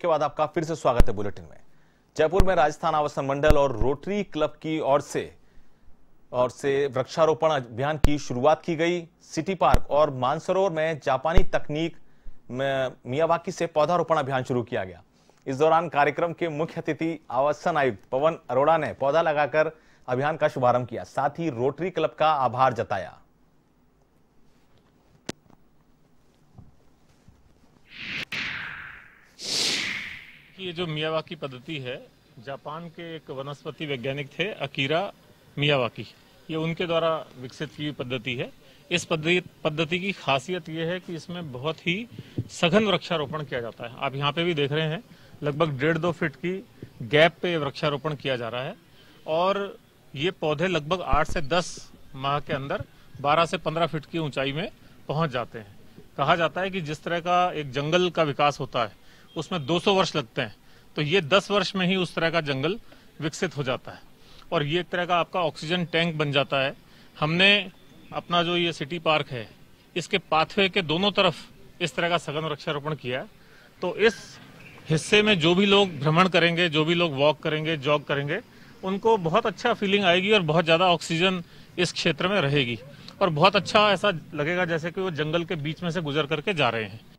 के बाद आपका फिर से स्वागत है बुलेटिन में जयपुर में राजस्थान आवासन मंडल और रोटरी क्लब की ओर से और से वृक्षारोपण अभियान की शुरुआत की गई सिटी पार्क और मानसरोवर में जापानी तकनीक मियावाकी से पौधारोपण अभियान शुरू किया गया इस दौरान कार्यक्रम के मुख्य अतिथि आवासन आयुक्त पवन अरोड़ा ने पौधा लगाकर अभियान का शुभारंभ किया साथ ही रोटरी क्लब का आभार जताया कि ये जो मियावाकी पद्धति है जापान के एक वनस्पति वैज्ञानिक थे अकीरा मियावाकी ये उनके द्वारा विकसित की पद्धति है इस पद्धति की खासियत यह है कि इसमें बहुत ही सघन वृक्षारोपण किया जाता है आप यहाँ पे भी देख रहे हैं लगभग डेढ़ दो फीट की गैप पे वृक्षारोपण किया जा रहा है और ये पौधे लगभग आठ से दस माह के अंदर बारह से पंद्रह फीट की ऊंचाई में पहुंच जाते हैं कहा जाता है कि जिस तरह का एक जंगल का विकास होता है उसमें 200 वर्ष लगते हैं तो ये 10 वर्ष में ही उस तरह का जंगल विकसित हो जाता है और ये एक तरह का आपका ऑक्सीजन टैंक बन जाता है हमने अपना जो ये सिटी पार्क है इसके पाथवे के दोनों तरफ इस तरह का सघन वृक्षारोपण किया तो इस हिस्से में जो भी लोग भ्रमण करेंगे जो भी लोग वॉक करेंगे जॉग करेंगे उनको बहुत अच्छा फीलिंग आएगी और बहुत ज़्यादा ऑक्सीजन इस क्षेत्र में रहेगी और बहुत अच्छा ऐसा लगेगा जैसे कि वो जंगल के बीच में से गुजर करके जा रहे हैं